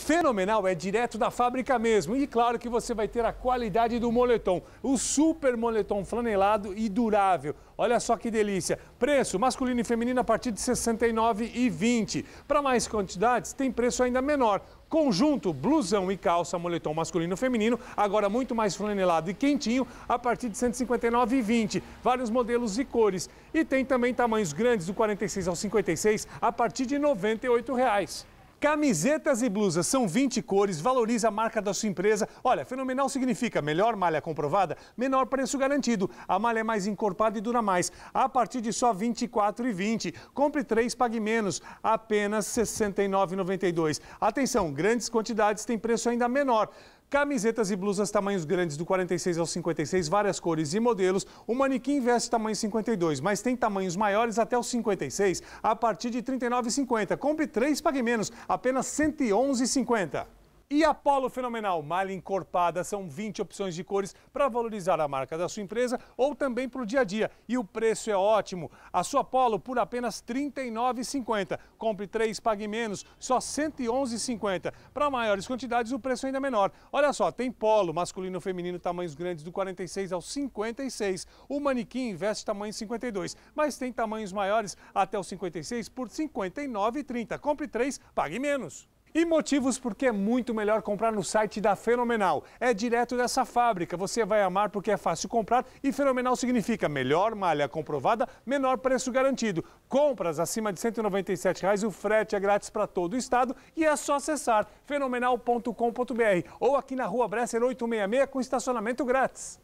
fenomenal, é direto da fábrica mesmo. E claro que você vai ter a qualidade do moletom, o super moletom flanelado e durável. Olha só que delícia. Preço masculino e feminino a partir de R$ 69,20. Para mais quantidades, tem preço ainda menor. Conjunto, blusão e calça, moletom masculino e feminino, agora muito mais flanelado e quentinho, a partir de R$ 159,20. Vários modelos e cores. E tem também tamanhos grandes, do 46 ao 56, a partir de R$ 98,00. Camisetas e blusas são 20 cores, valoriza a marca da sua empresa. Olha, fenomenal significa melhor malha comprovada, menor preço garantido. A malha é mais encorpada e dura mais. A partir de só R$ 24,20. Compre três, pague menos. Apenas R$ 69,92. Atenção, grandes quantidades têm preço ainda menor. Camisetas e blusas tamanhos grandes do 46 ao 56, várias cores e modelos. O manequim veste tamanho 52, mas tem tamanhos maiores até o 56 a partir de R$ 39,50. Compre três, pague menos, apenas R$ 111,50. E Apolo Fenomenal, malha encorpada, são 20 opções de cores para valorizar a marca da sua empresa ou também para o dia a dia. E o preço é ótimo. A sua Apolo por apenas R$ 39,50. Compre 3, pague menos, só R$ 111,50. Para maiores quantidades, o preço é ainda menor. Olha só, tem polo, masculino feminino, tamanhos grandes do 46 ao 56. O manequim veste tamanho 52, mas tem tamanhos maiores até o 56 por R$ 59,30. Compre 3, pague menos. E motivos porque é muito melhor comprar no site da Fenomenal. É direto dessa fábrica. Você vai amar porque é fácil comprar e Fenomenal significa melhor malha comprovada, menor preço garantido. Compras acima de R$ 197, reais, o frete é grátis para todo o estado e é só acessar fenomenal.com.br ou aqui na Rua Bresser 866 com estacionamento grátis.